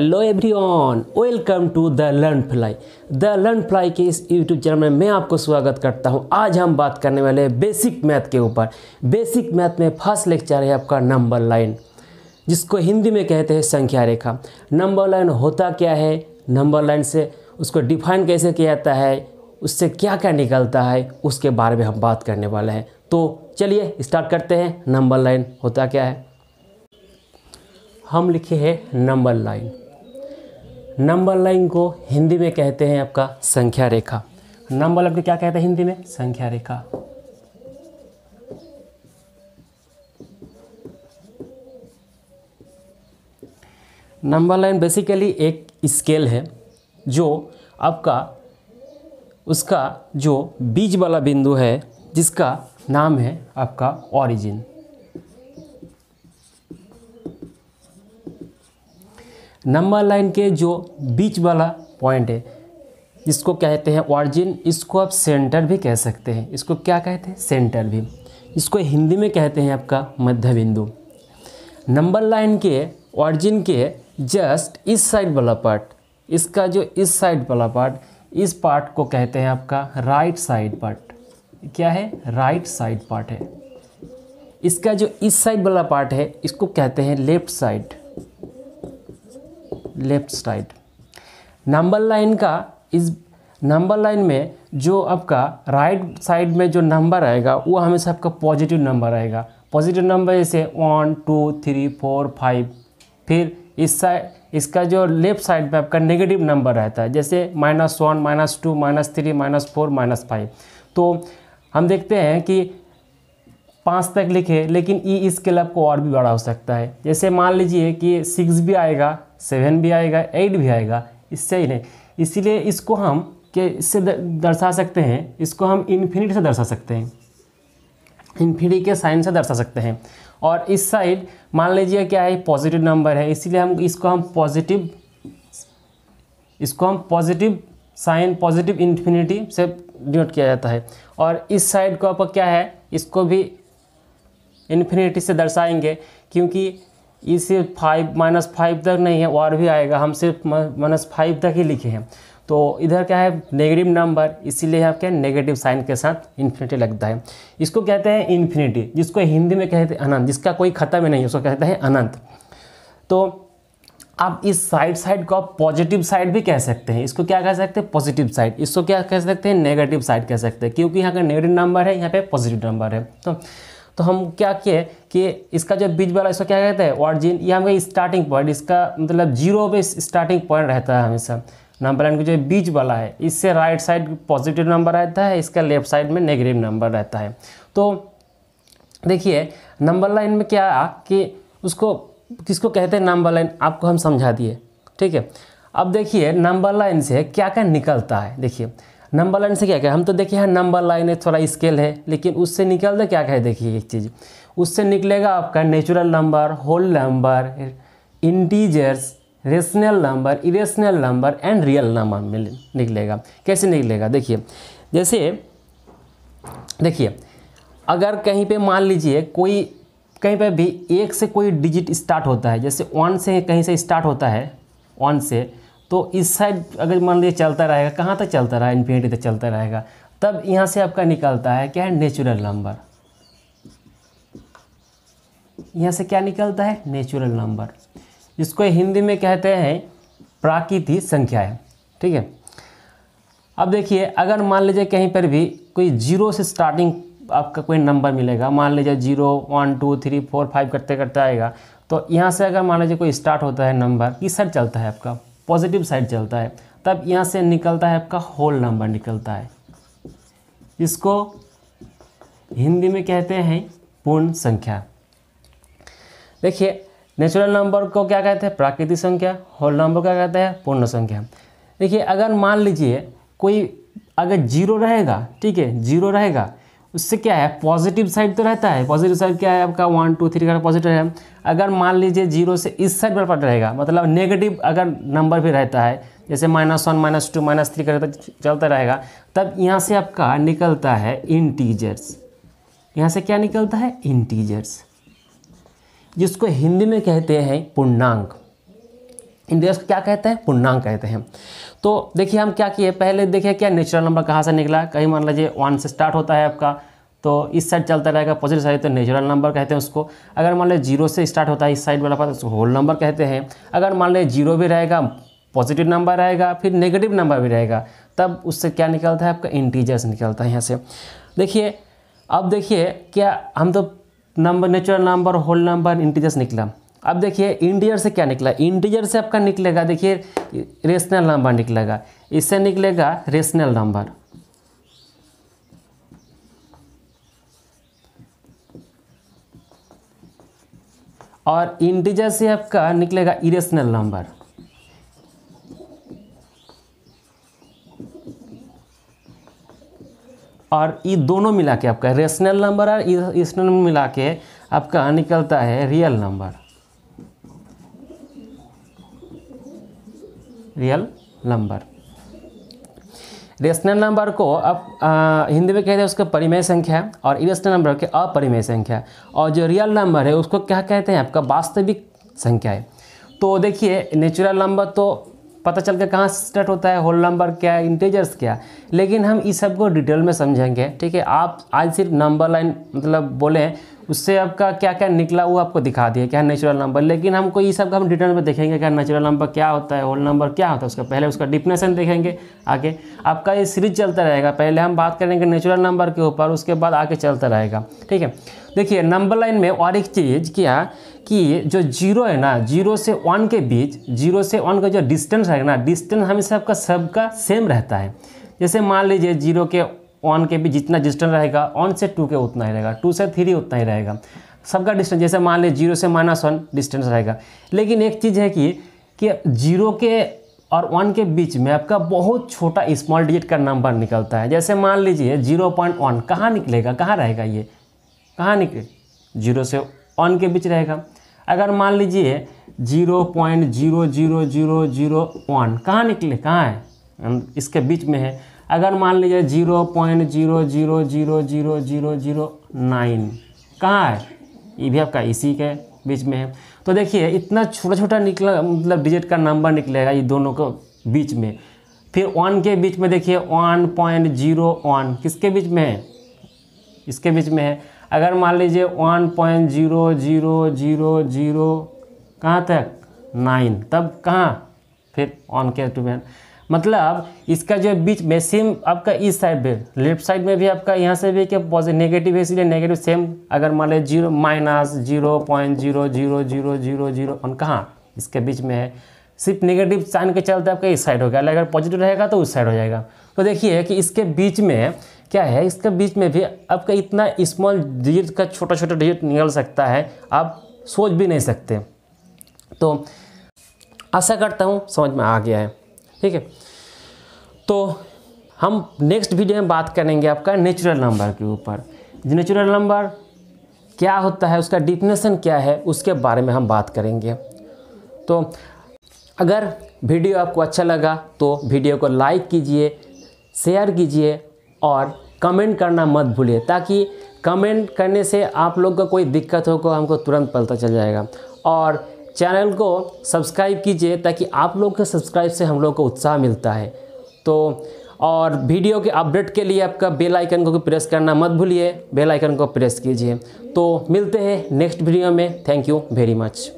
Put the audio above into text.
hello everyone welcome to the learn fly the learn fly के इस YouTube channel में मैं आपको स्वागत करता हूं आज हम बात करने वाले हैं बेसिक मैथ के ऊपर बेसिक मैथ में फर्स्ट लेक्चर है आपका नंबर लाइन जिसको हिंदी में कहते हैं संख्या रेखा नंबर लाइन होता क्या है नंबर लाइन से उसको डिफाइन कैसे किया जाता है उससे क्या क्या निकलता है उसके बारे में हम बात करने वाले हैं तो चलिए स्टार्ट करते हैं नंबर लाइन होता क्या है हम लिखे हैं नंबर लाइन नंबर लाइन को हिंदी में कहते हैं आपका संख्या रेखा नंबर लाइन को क्या कहते हैं हिंदी में संख्या रेखा नंबर लाइन बेसिकली एक स्केल है जो आपका उसका जो बीज वाला बिंदु है जिसका नाम है आपका ओरिजिन नंबर लाइन के जो बीच वाला पॉइंट है इसको कहते हैं ऑरिजिन इसको आप सेंटर भी कह सकते हैं इसको क्या कहते हैं सेंटर भी इसको हिंदी में कहते हैं आपका मध्य बिंदु नंबर लाइन के ऑरिजिन के जस्ट इस साइड वाला पार्ट इसका जो इस साइड वाला पार्ट इस पार्ट को कहते हैं आपका राइट साइड पार्ट क्या है राइट साइड पार्ट है इसका जो इस साइड वाला पार्ट है इसको कहते हैं left side left side number line का इस नंबर लाइन में जो आपका राइट साइड में जो नंबर आएगा वो हमेशा आपका पॉजिटिव नंबर आएगा पॉजिटिव नंबर जैसे one two three four five फिर इस साइड इसका जो लेफ्ट साइड में आपका नेगेटिव नंबर रहता है जैसे minus one minus two minus three minus four minus five तो हम देखते हैं कि पाँच तक लिखे लेकिन ई स्केल आपको और भी बड़ा हो सकता है जैसे मान लीजिए कि सिक्स भी आएगा सेवन भी आएगा एट भी आएगा इससे ही नहीं इसीलिए इसको हम के इससे दर्शा सकते हैं इसको हम इन्फिनिट से दर्शा सकते हैं इन्फिनिटी के साइन से दर्शा सकते हैं और इस साइड मान लीजिए क्या है पॉजिटिव नंबर है इसीलिए हम इसको हम पॉजिटिव इसको हम पॉजिटिव साइन पॉजिटिव इन्फिनिटी से डिनोट किया जाता है और इस साइड को आप क्या है इसको भी इन्फिनिटी से दर्शाएंगे क्योंकि ये सिर्फ फाइव माइनस फाइव तक नहीं है और भी आएगा हम सिर्फ माइनस फाइव तक ही लिखे हैं तो इधर क्या है नेगेटिव नंबर इसीलिए आप क्या नेगेटिव साइन के साथ इन्फिनिटी लगता है इसको कहते हैं इन्फिनिटी जिसको हिंदी में कहते हैं अनंत जिसका कोई ख़त्म ही नहीं है उसको कहते हैं अनंत तो आप इस साइड साइड को आप पॉजिटिव साइड भी कह सकते हैं इसको क्या कह सकते हैं पॉजिटिव साइड इसको क्या कह सकते हैं नेगेटिव साइड कह सकते हैं क्योंकि यहाँ का नेगेटिव नंबर है यहाँ पे पॉजिटिव नंबर है तो तो हम क्या किए कि इसका जो बीज वाला इसको क्या कहते हैं ऑर्जिन ये हमें स्टार्टिंग पॉइंट इसका मतलब जीरो पे स्टार्टिंग पॉइंट रहता है हमेशा नंबर लाइन का जो बीज वाला है इससे राइट साइड पॉजिटिव नंबर रहता है इसका लेफ्ट साइड में नेगेटिव नंबर रहता है तो देखिए नंबर लाइन में क्या कि उसको किसको कहते हैं नंबर लाइन आपको हम समझा दिए ठीक है अब देखिए नंबर लाइन से क्या क्या निकलता है देखिए नंबर लाइन से क्या क्या हम तो देखिए नंबर लाइन है थोड़ा स्केल है लेकिन उससे निकल दे क्या क्या देखिए एक चीज़ उससे निकलेगा आपका natural number whole number integers rational number irrational number and real number मिल निकलेगा कैसे निकलेगा देखिए जैसे देखिए अगर कहीं पे मान लीजिए कोई कहीं पे भी एक से कोई डिजिट स्टार्ट होता है जैसे वन से कहीं से स्टार्ट होता है वन से तो इस साइड अगर मान लीजिए चलता रहेगा कहाँ तक चलता रहा इन्फिनिटी तक चलता रहेगा तब यहाँ से आपका निकलता है क्या है नेचुरल नंबर यहाँ से क्या निकलता है नेचुरल नंबर जिसको हिंदी में कहते हैं प्राकृतिक संख्याएं ठीक है अब देखिए अगर मान लीजिए कहीं पर भी कोई जीरो से स्टार्टिंग आपका कोई नंबर मिलेगा मान लीजिए zero one two three four five करते करते आएगा तो यहाँ से अगर मान लीजिए कोई स्टार्ट होता है नंबर किस साइड चलता है आपका पॉजिटिव साइड चलता है तब यहाँ से निकलता है आपका होल नंबर निकलता है इसको हिंदी में कहते हैं पूर्ण संख्या देखिए नेचुरल नंबर को क्या कहते हैं प्राकृतिक संख्या होल नंबर क्या कहते हैं पूर्ण संख्या देखिए अगर मान लीजिए कोई अगर जीरो रहेगा ठीक है जीरो रहेगा उससे क्या है पॉजिटिव साइड तो रहता है पॉजिटिव साइड क्या है आपका वन टू थ्री का पॉजिटिव है अगर मान लीजिए जीरो से इस साइड पर रहेगा मतलब नेगेटिव अगर नंबर भी रहता है जैसे minus one minus two minus three करता चलता रहेगा तब यहाँ से आपका निकलता है इंटीजर्स यहाँ से क्या निकलता है इंटीजर्स जिसको हिंदी में कहते हैं पूर्णांक को क्या कहते हैं पूर्णांक कहते हैं तो देखिए हम क्या किए पहले देखिए क्या नेचुरल नंबर कहाँ से निकला कहीं मान लीजिए वन से स्टार्ट होता है आपका तो इस साइड चलता रहेगा पॉजिटिव साइड तो नेचुरल नंबर कहते हैं उसको अगर मान लीजिए जीरो से स्टार्ट होता है इस साइड वाला पास उसको होल नंबर कहते हैं अगर मान लीजिए जीरो भी रहेगा पॉजिटिव नंबर रहेगा फिर नेगेटिव नंबर भी रहेगा तब उससे क्या निकलता है आपका इंटीजर्स निकलता है यहाँ से देखिए अब देखिए क्या हम तो number natural number whole number integers निकला अब देखिए इंटीजर से क्या निकला इंटीजर से आपका निकलेगा देखिए रेशनल नंबर निकलेगा इससे निकलेगा रेशनल नंबर और इंटीजर से आपका निकलेगा इरेशनल नंबर और ये दोनों मिला के आपका रेशनल नंबर और इरेशनल मिला के आपका निकलता है real number real number rational number को अब आ, हिंदी में कहते हैं उसका परिमेय संख्या और इरेशनल नंबर के अपरिमेय संख्या और जो रियल नंबर है उसको क्या कहते हैं आपका वास्तविक संख्या है तो देखिए नेचुरल नंबर तो पता चल के कहाँ स्टार्ट होता है होल नंबर क्या है इंटेजर्स क्या है लेकिन हम इस सब को डिटेल में समझेंगे ठीक है आप आज सिर्फ नंबर लाइन मतलब बोले हैं उससे आपका क्या क्या निकला वो आपको दिखा दिया क्या नेचुरल नंबर लेकिन हमको ये सब हम डिटेल में देखेंगे क्या नेचुरल नंबर क्या होता है होल नंबर क्या होता है उसका पहले उसका डिफिनेशन देखेंगे आगे आपका ये सीरीज चलता रहेगा पहले हम बात करेंगे नेचुरल नंबर के ऊपर उसके बाद आगे चलता रहेगा ठीक है देखिए नंबर लाइन में और एक चीज़ क्या कि जो जीरो है ना जीरो से वन के बीच जीरो से वन का जो डिस्टेंस है ना डिस्टेंस हमेशा आपका सबका सेम रहता है जैसे मान लीजिए जीरो के वन के बीच जितना डिस्टेंस रहेगा वन से टू के उतना ही रहेगा टू से थ्री उतना ही रहेगा सबका डिस्टेंस जैसे मान लीजिए जीरो से माइनस वन डिस्टेंस रहेगा लेकिन एक चीज़ है कि कि जीरो के और वन के बीच में आपका बहुत छोटा स्मॉल डिजिट का नंबर निकलता है जैसे मान लीजिए जीरो पॉइंट वन कहाँ निकलेगा कहाँ रहेगा ये कहाँ निकले जीरो से वन के बीच रहेगा अगर मान लीजिए zero point zero zero zero zero one कहाँ निकले कहाँ है इसके बीच में है अगर मान लीजिए zero point zero zero zero zero zero zero nine कहाँ है ये भी आपका इसी के बीच में है तो देखिए इतना छोटा छोटा निकला मतलब डिजिट का नंबर निकलेगा ये दोनों के बीच में फिर वन के बीच में देखिए वन पॉइंट जीरो वन किसके बीच में है इसके बीच में है अगर मान लीजिए one point zero zero zero zero कहाँ तक नाइन तब कहाँ फिर ऑन के टू बैन मतलब इसका जो बीच में सेम आपका इस साइड में लेफ्ट साइड में भी आपका यहाँ से भी क्या पॉजिटिव नेगेटिव है इसलिए नेगेटिव सेम अगर मान लीजिए zero minus zero point zero zero zero zero zero on कहाँ इसके बीच में है सिर्फ नेगेटिव साइन के चलते आपका इस साइड हो गया अगर पॉजिटिव रहेगा तो उस साइड हो जाएगा तो देखिए कि इसके बीच में क्या है इसके बीच में भी आपका इतना स्मॉल डिजिट का छोटा छोटा डिजिट निकल सकता है आप सोच भी नहीं सकते तो आशा करता हूँ समझ में आ गया है ठीक है तो हम नेक्स्ट वीडियो में बात करेंगे आपका नेचुरल नंबर के ऊपर नेचुरल नंबर क्या होता है उसका डिफिनेशन क्या है उसके बारे में हम बात करेंगे तो अगर वीडियो आपको अच्छा लगा तो वीडियो को लाइक कीजिए शेयर कीजिए और कमेंट करना मत भूलिए ताकि कमेंट करने से आप लोग का कोई दिक्कत हो को हमको तुरंत पता चल जाएगा और चैनल को सब्सक्राइब कीजिए ताकि आप लोग के सब्सक्राइब से हम लोग को उत्साह मिलता है तो और वीडियो के अपडेट के लिए आपका बेल आइकन को प्रेस करना मत भूलिए बेल आइकन को प्रेस कीजिए तो मिलते हैं नेक्स्ट वीडियो में थैंक यू वेरी मच